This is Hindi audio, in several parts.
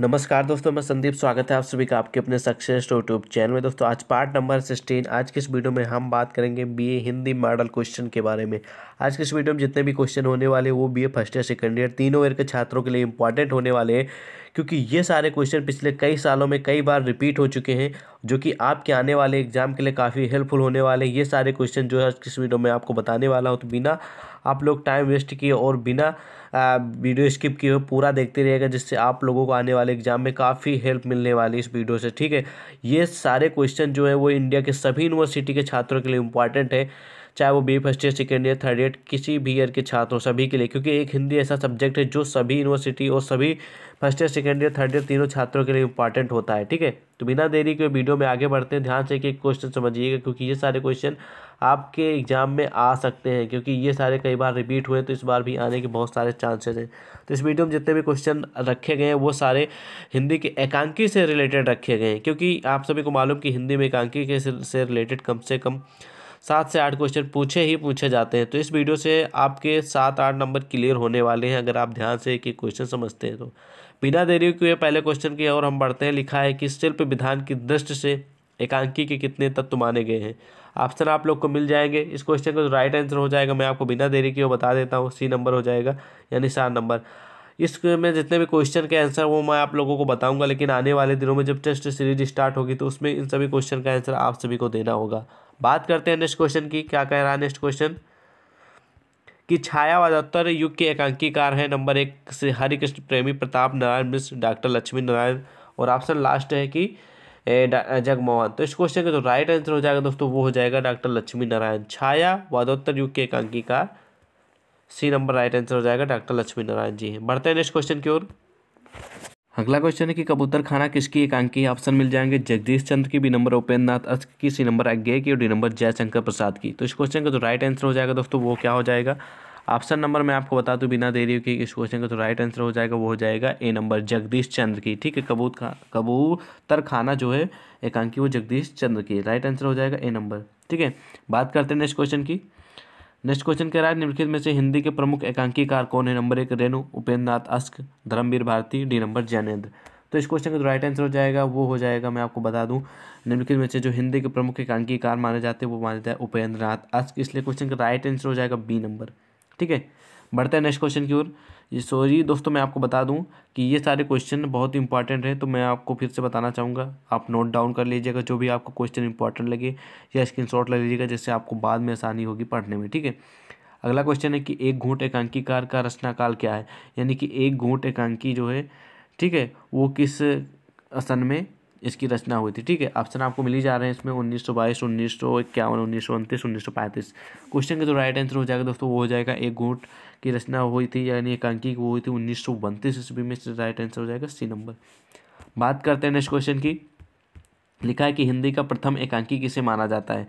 नमस्कार दोस्तों मैं संदीप स्वागत है आप सभी का आपके अपने सक्सेस यूट्यूब चैनल में दोस्तों आज पार्ट नंबर सिक्सटीन आज के इस वीडियो में हम बात करेंगे बीए हिंदी मॉडल क्वेश्चन के बारे में आज के इस वीडियो में जितने भी क्वेश्चन होने वाले वो BA first year second year तीनों ईयर के छात्रों के लिए इंपॉर्टेंट होने वाले हैं क्योंकि ये सारे क्वेश्चन पिछले कई सालों में कई बार रिपीट हो चुके हैं जो कि आपके आने वाले एग्ज़ाम के लिए काफ़ी हेल्पफुल होने वाले ये सारे क्वेश्चन जो है किस वीडियो में आपको बताने वाला हूँ तो बिना आप लोग टाइम वेस्ट किए और बिना वीडियो स्किप किए पूरा देखते रहेगा जिससे आप लोगों को आने वाले एग्जाम में काफ़ी हेल्प मिलने वाली इस वीडियो से ठीक है ये सारे क्वेश्चन जो है वो इंडिया के सभी यूनिवर्सिटी के छात्रों के लिए इंपॉर्टेंट है चाहे वो B first year second year third year किसी भी ईयर के छात्र हो सभी के लिए क्योंकि एक हिंदी ऐसा सब्जेक्ट है जो सभी यूनिवर्सिटी और सभी first year second year third year तीनों छात्रों के लिए इंपॉर्टेंट होता है ठीक है तो बिना देरी के वीडियो में आगे बढ़ते हैं ध्यान से एक एक क्वेश्चन समझिएगा क्योंकि ये सारे क्वेश्चन आपके एग्जाम में आ सकते हैं क्योंकि ये सारे कई बार रिपीट हुए तो इस बार भी आने के बहुत सारे चांसेस हैं तो इस वीडियो में जितने भी क्वेश्चन रखे गए हैं वो सारे हिंदी के एकांकी से रिलेटेड रखे गए हैं क्योंकि आप सभी को मालूम कि हिंदी में एकांकी के से रिलेटेड कम से कम सात से आठ क्वेश्चन पूछे ही पूछे जाते हैं तो इस वीडियो से आपके सात आठ नंबर क्लियर होने वाले हैं अगर आप ध्यान से एक एक क्वेश्चन समझते हैं तो बिना देरी के पहले क्वेश्चन की और हम बढ़ते हैं लिखा है कि शिल्प विधान की दृष्टि से एकांकी के कितने तत्व माने गए हैं ऑप्शन आप लोग को मिल जाएंगे इस क्वेश्चन का जो राइट आंसर हो जाएगा मैं आपको बिना देरी के बता देता हूँ सी नंबर हो जाएगा यानी सात नंबर इसमें जितने भी क्वेश्चन के आंसर वो मैं आप लोगों को बताऊंगा लेकिन आने वाले दिनों में जब टेस्ट सीरीज स्टार्ट होगी तो उसमें इन सभी क्वेश्चन का आंसर आप सभी को देना होगा बात करते हैं नेक्स्ट क्वेश्चन की क्या कह रहा है नेक्स्ट क्वेश्चन कि छायावाद उत्तर युग के एकांकीकार हैं नंबर एक से हरिकृष्ण प्रेमी प्रताप नारायण मिश्र डॉक्टर लक्ष्मी नारायण और ऑप्शन लास्ट है कि जगमोहन तो इस क्वेश्चन का जो राइट आंसर हो जाएगा दोस्तों वो हो जाएगा डॉक्टर लक्ष्मी नारायण छाया वादोत्तर युग के एकांकीकार सी नंबर राइट आंसर हो जाएगा डॉक्टर लक्ष्मी नारायण जी हैं बढ़ते हैं नेक्स्ट क्वेश्चन की ओर अगला क्वेश्चन है कि कबूतर खाना किसकी एकांकी ऑप्शन मिल जाएंगे जगदीश चंद्र की बी नंबर उपेंद्र नाथ की सी नंबर अज्ञे की और डी नंबर जयशंकर प्रसाद की तो इस क्वेश्चन का जो राइट आंसर हो जाएगा दोस्तों वो क्या हो जाएगा ऑप्शन नंबर मैं आपको बता दूँ बिना देरी कि इस क्वेश्चन का जो राइट आंसर हो जाएगा वो हो जाएगा ए नंबर जगदीश चंद्र की ठीक है कबूत कबूतर खाना जो है एकांकी वो जगदीश चंद्र की राइट आंसर हो जाएगा ए नंबर ठीक है बात करते हैं नेक्स्ट क्वेश्चन की नेक्स्ट क्वेश्चन कह रहा है निम्नलिखित में से हिंदी के प्रमुख एकांकीकार कौन है नंबर एक रेणु उपेंद्र नाथ अस्क धर्मवीर भारती डी नंबर जैनेन्द्र तो इस क्वेश्चन का जो राइट आंसर हो जाएगा वो हो जाएगा मैं आपको बता दूं निम्नलिखित में से जो हिंदी के प्रमुख एकांकीकार माने जाते हैं वो माने जाते हैं उपेंद्र नाथ अस्क इसलिए क्वेश्चन का राइट आंसर हो जाएगा बी नंबर ठीक है बढ़ते हैं नेक्स्ट क्वेश्चन की ओर ये सॉरी दोस्तों मैं आपको बता दूं कि ये सारे क्वेश्चन बहुत इंपॉर्टेंट हैं तो मैं आपको फिर से बताना चाहूँगा आप नोट डाउन कर लीजिएगा जो भी आपको क्वेश्चन इंपॉर्टेंट लगे या स्क्रीन शॉट ले लीजिएगा जिससे आपको बाद में आसानी होगी पढ़ने में ठीक है अगला क्वेश्चन है कि एक घूट एकांकीकार का रचनाकाल क्या है यानी कि एक घूट एकांकी जो है ठीक है वो किस आसन में इसकी रचना हुई थी ठीक है ऑप्शन आपको मिली जा रहे हैं इसमें उन्नीस सौ बाईस उन्नीस सौ इक्यावन उन्नीस सौ उनतीस उन्नीस सौ पैंतीस क्वेश्चन का जो राइट आंसर हो जाएगा दोस्तों वो हो जाएगा एक गुट की रचना हुई थी यानी एक अंकी वो हुई थी उन्नीस सौ बत्तीस ईस्वी में राइट आंसर हो जाएगा सी नंबर बात करते हैं नेक्स्ट क्वेश्चन की लिखा है कि हिंदी का प्रथम एकांकी किसे माना जाता है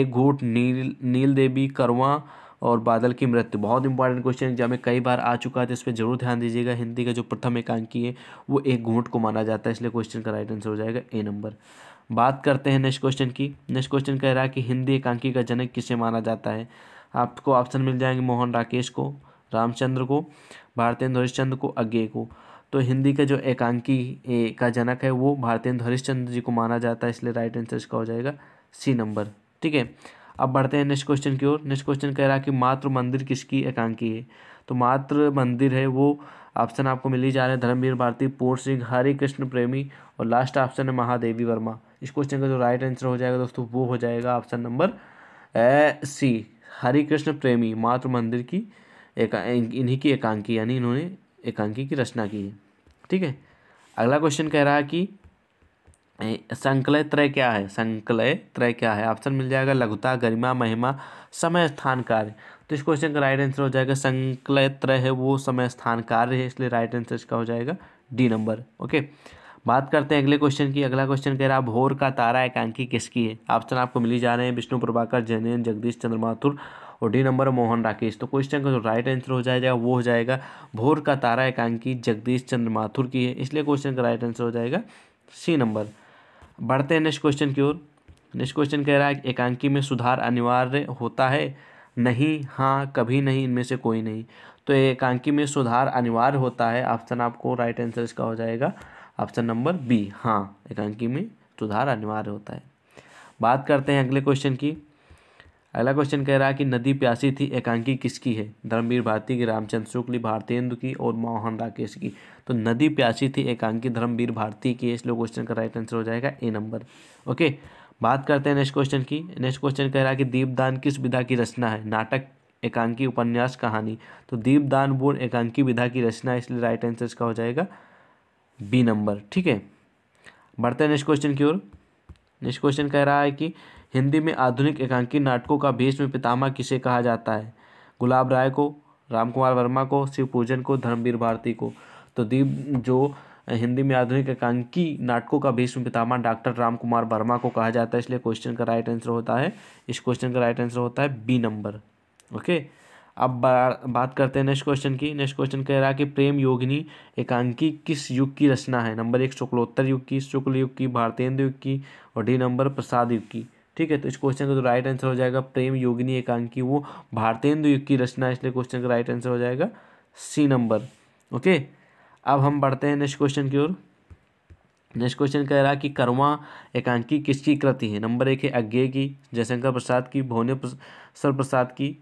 एक घूट नील नील देवी करवा और बादल की मृत्यु बहुत इंपॉर्टेंट क्वेश्चन एग्जाम में कई बार आ चुका है तो इस पर जरूर ध्यान दीजिएगा हिंदी का जो प्रथम एकांकी है वो एक घूंट को माना जाता है इसलिए क्वेश्चन का राइट आंसर हो जाएगा ए नंबर बात करते हैं नेक्स्ट क्वेश्चन की नेक्स्ट क्वेश्चन कह रहा है कि हिंदी एकांकी का जनक किसे माना जाता है आपको ऑप्शन मिल जाएंगे मोहन राकेश को रामचंद्र को भारतेंद्र हरिश्चंद्र को अज्ञे को तो हिंदी का जो एकांकी ए का जनक है वो भारतेंद्र हरिश्चंद्र जी को माना जाता है इसलिए राइट आंसर इसका हो जाएगा सी नंबर ठीक है अब बढ़ते हैं नेक्स्ट क्वेश्चन की ओर नेक्स्ट क्वेश्चन कह रहा है कि मातृ मंदिर किसकी एकांकी है तो मातृ मंदिर है वो ऑप्शन आपको मिली जा रहे हैं धर्मवीर भारती पोर सिंह हरे कृष्ण प्रेमी और लास्ट ऑप्शन है महादेवी वर्मा इस क्वेश्चन का जो राइट आंसर हो जाएगा दोस्तों वो हो जाएगा option number A C Hare Krishna Premi Matri मंदिर की एक इन्हीं की एकांकी यानी इन्होंने एकांकी की रचना की है ठीक है अगला क्वेश्चन कह रहा है कि संकलय त्रय क्या है संकलय त्रय क्या है ऑप्शन मिल जाएगा लघुता गरिमा महिमा समय स्थान कार्य तो इस क्वेश्चन का राइट आंसर हो जाएगा संकलय त्रय है वो समय स्थान कार्य है इसलिए राइट आंसर इसका हो जाएगा डी नंबर ओके बात करते हैं अगले क्वेश्चन की अगला क्वेश्चन कह रहा है भोर का तारा एकांकी किसकी है ऑप्शन आपको मिली जा रहे हैं विष्णु प्रभाकर जैन जगदीश चंद्र माथुर और डी नंबर मोहन राकेश तो क्वेश्चन का जो राइट आंसर हो जाएगा वो हो जाएगा भोर का तारा एकांकी जगदीश चंद्र माथुर की है इसलिए क्वेश्चन का राइट आंसर हो जाएगा सी नंबर बढ़ते हैं नेक्स्ट क्वेश्चन की ओर नेक्स्ट क्वेश्चन कह रहा है एकांकी में सुधार अनिवार्य होता है नहीं हाँ कभी नहीं इनमें से कोई नहीं तो एकांकी में सुधार अनिवार्य होता है ऑप्शन आपको राइट आंसर इसका हो जाएगा ऑप्शन नंबर बी हाँ एकांकी में सुधार अनिवार्य होता है बात करते हैं अगले क्वेश्चन की अगला क्वेश्चन कह रहा है कि नदी प्यासी थी एकांकी किसकी है धर्मवीर भारती की रामचंद्र शुक्ल भारतेंदु की और मोहन राकेश की तो नदी प्यासी थी एकांकी धर्मवीर भारती की इसलिए क्वेश्चन का राइट आंसर हो जाएगा ए नंबर ओके बात करते हैं नेक्स्ट क्वेश्चन की नेक्स्ट क्वेश्चन कह रहा है कि दीपदान किस विधा की रचना है नाटक एकांकी उपन्यास कहानी तो दीपदान बोर्ड एकांकी विधा की रचना इसलिए राइट आंसर इसका हो जाएगा बी नंबर ठीक है बढ़ते हैं नेक्स्ट क्वेश्चन की ओर नेक्स्ट क्वेश्चन कह रहा है कि हिंदी में आधुनिक एकांकी नाटकों का भीष्म पितामह किसे कहा जाता है गुलाब राय को राम कुमार वर्मा को शिव पूजन को धर्मवीर भारती को तो दीप जो हिंदी में आधुनिक एकांकी नाटकों का भीष्म पितामह डॉक्टर राम कुमार वर्मा को कहा जाता है इसलिए क्वेश्चन का राइट आंसर होता है इस क्वेश्चन का राइट आंसर होता है बी नंबर ओके अब बात करते हैं नेक्स्ट क्वेश्चन की नेक्स्ट क्वेश्चन कह रहा है कि प्रेम योगिनी एकांकी किस युग की रचना है नंबर एक शुक्लोत्तर युग की शुक्ल युग की भारतेंद्र युग की और डी नंबर प्रसाद युग की ठीक है तो इस क्वेश्चन का तो राइट आंसर हो जाएगा प्रेम योगिनी एकांकी वो भारतेंदु युग की रचना इसलिए क्वेश्चन का राइट आंसर हो जाएगा सी नंबर ओके अब हम बढ़ते हैं नेक्स्ट क्वेश्चन की ओर नेक्स्ट क्वेश्चन कह रहा है कि करवा एकांकी किसकी कृति है नंबर एक है अज्ञे की जयशंकर प्रसाद की भोने सर प्रसाद की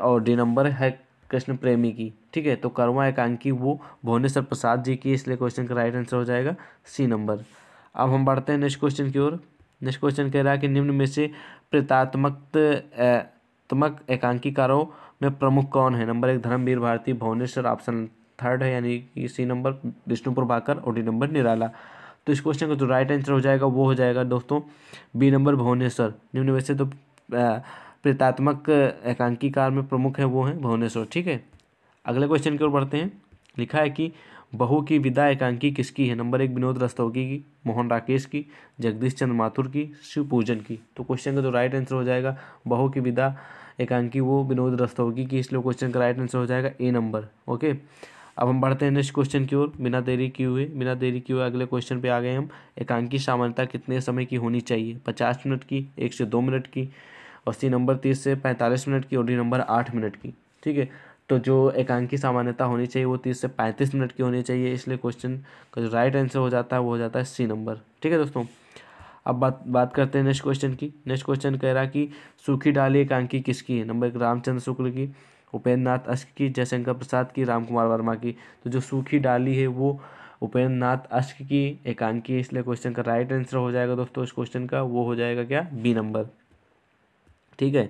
और डी नंबर है कृष्ण प्रेमी की ठीक है तो करवा एकांकी वो भुवनेश्वर प्रसाद जी की इसलिए क्वेश्चन का राइट आंसर हो जाएगा सी नंबर अब हम बढ़ते हैं नेक्स्ट क्वेश्चन की ओर नेक्स्ट क्वेश्चन कह रहा है कि निम्न में से प्रतात्मक तमक एकांकीकारों में प्रमुख कौन है नंबर एक धर्मवीर भारती भुवनेश्वर ऑप्शन थर्ड है यानी कि सी नंबर विष्णुपुर भाकर और डी नंबर निराला तो इस क्वेश्चन का जो राइट आंसर हो जाएगा वो हो जाएगा दोस्तों बी नंबर भुवनेश्वर निम्न में से तो प्रतात्मक एकांकीकार में प्रमुख है वो है भुवनेश्वर ठीक है अगले क्वेश्चन की ओर बढ़ते हैं लिखा है कि बहू की विदा एकांकी किसकी है नंबर एक विनोद रस्तोगी की मोहन राकेश की जगदीश चंद्र माथुर की शिव पूजन की तो क्वेश्चन का जो राइट आंसर हो जाएगा बहू की विदा एकांकी वो विनोद रस्तोगी की इसलिए क्वेश्चन का राइट आंसर हो जाएगा ए नंबर ओके अब हम बढ़ते हैं नेक्स्ट क्वेश्चन की ओर बिना देरी किए हुए बिना देरी किए हुए अगले क्वेश्चन पे आ गए हम एकांकी सामान्यता कितने समय की होनी चाहिए पचास मिनट की एक से दो मिनट की और सी नंबर तीस से पैंतालीस मिनट की और डी नंबर आठ मिनट की ठीक है तो जो एकांकी सामान्यता होनी चाहिए वो तीस से पैंतीस मिनट की होनी चाहिए इसलिए क्वेश्चन का जो राइट आंसर हो जाता है वो हो जाता है सी नंबर ठीक है दोस्तों अब बात बात करते हैं नेक्स्ट क्वेश्चन की नेक्स्ट क्वेश्चन कह रहा कि सूखी डाली एकांकी किसकी है नंबर एक रामचंद्र शुक्ल की उपेंद्र नाथ अश्क की जयशंकर प्रसाद की राम कुमार वर्मा की तो जो सूखी डाली है वो उपेंद्र नाथ अश्क की एकांकी है इसलिए क्वेश्चन का राइट आंसर हो जाएगा दोस्तों इस क्वेश्चन का वो हो जाएगा क्या बी नंबर ठीक है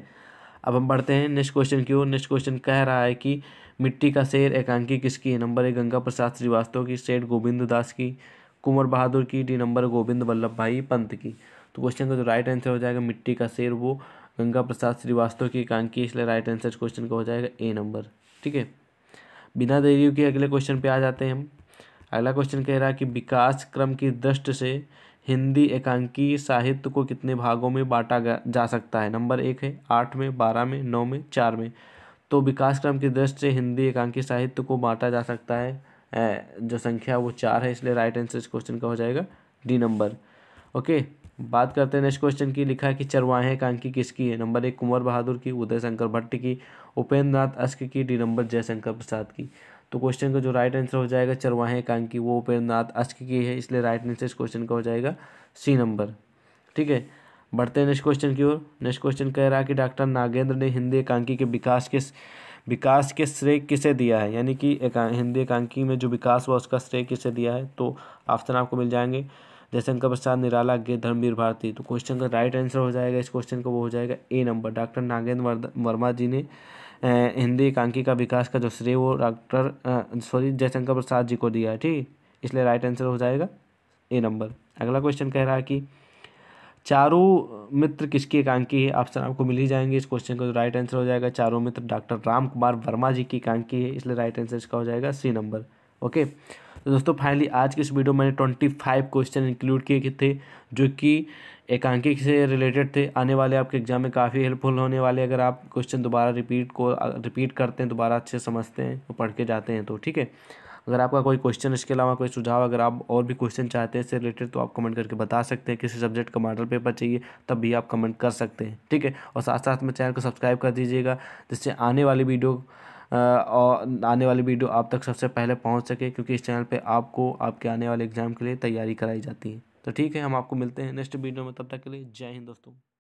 अब हम बढ़ते हैं नेक्स्ट क्वेश्चन की ओर नेक्स्ट क्वेश्चन कह रहा है कि मिट्टी का शेर एकांकी किसकी है नंबर एक गंगा प्रसाद श्रीवास्तव की सेठ गोविंद दास की कुंवर बहादुर की डी नंबर गोविंद वल्लभ भाई पंत की तो क्वेश्चन का जो राइट आंसर हो जाएगा मिट्टी का शेर वो गंगा प्रसाद श्रीवास्तव की एकांकी इसलिए राइट आंसर क्वेश्चन का हो जाएगा ए नंबर ठीक है बिना देरी के अगले क्वेश्चन पे आ जाते हैं हम अगला क्वेश्चन कह रहा है कि विकास क्रम की दृष्टि से हिंदी एकांकी साहित्य को कितने भागों में बांटा जा सकता है नंबर एक है आठ में बारह में नौ में चार में तो विकास क्रम की दृष्टि से हिंदी एकांकी साहित्य को बांटा जा सकता है जो संख्या वो चार है इसलिए राइट आंसर इस क्वेश्चन का हो जाएगा डी नंबर ओके बात करते हैं नेक्स्ट क्वेश्चन की लिखा है कि चरवाहें एकांकी किसकी है नंबर एक कुंवर बहादुर की उदय शंकर भट्ट की उपेंद्र नाथ अस्क की डी नंबर जयशंकर प्रसाद की तो क्वेश्चन का जो राइट आंसर हो जाएगा चरवाहे कांकी वो उपेंद्रनाथ अस्क की है इसलिए राइट आंसर इस क्वेश्चन का हो जाएगा सी नंबर ठीक है बढ़ते हैं नेक्स्ट क्वेश्चन की ओर नेक्स्ट क्वेश्चन कह रहा है कि डॉक्टर नागेंद्र ने हिंदी एकांकी के विकास के विकास के श्रेय किसे दिया है यानी कि हिंदी एकांकी में जो विकास हुआ उसका श्रेय किसे दिया है तो ऑप्शन आपको मिल जाएंगे जयशंकर प्रसाद निराला गे धर्मवीर भारती तो क्वेश्चन का राइट आंसर हो जाएगा इस क्वेश्चन का वो हो जाएगा A number doctor Nagendra Verma ji ने हिंदी एकांकी का विकास का जो श्रेय वो डॉक्टर सॉरी जयशंकर प्रसाद जी को दिया है ठीक इसलिए राइट आंसर हो जाएगा ए नंबर अगला क्वेश्चन कह रहा है कि चारू मित्र किसकी एकांकी है ऑप्शन आपको मिल ही जाएंगे इस क्वेश्चन का जो राइट आंसर हो जाएगा चारू मित्र डॉक्टर राम कुमार वर्मा जी की एकांकी है इसलिए राइट आंसर इसका हो जाएगा सी नंबर ओके तो दोस्तों फाइनली आज की इस वीडियो में मैंने ट्वेंटी फाइव क्वेश्चन इंक्लूड किए थे जो कि एकांकी से रिलेटेड थे आने वाले आपके एग्जाम में काफ़ी हेल्पफुल होने वाले अगर आप क्वेश्चन दोबारा रिपीट को रिपीट करते हैं दोबारा अच्छे समझते हैं और पढ़ के जाते हैं तो ठीक है अगर आपका कोई क्वेश्चन इसके अलावा कोई सुझाव अगर आप और भी क्वेश्चन चाहते हैं इससे रिलेटेड तो आप कमेंट करके बता सकते हैं किसी सब्जेक्ट का मॉडल पेपर चाहिए तब भी आप कमेंट कर सकते हैं ठीक है और साथ साथ में चैनल को सब्सक्राइब कर दीजिएगा जिससे आने वाली वीडियो और आने वाली वीडियो आप तक सबसे पहले पहुंच सके क्योंकि इस चैनल पे आपको आपके आने वाले एग्ज़ाम के लिए तैयारी कराई जाती है तो ठीक है हम आपको मिलते हैं नेक्स्ट वीडियो में तब तक के लिए जय हिंद दोस्तों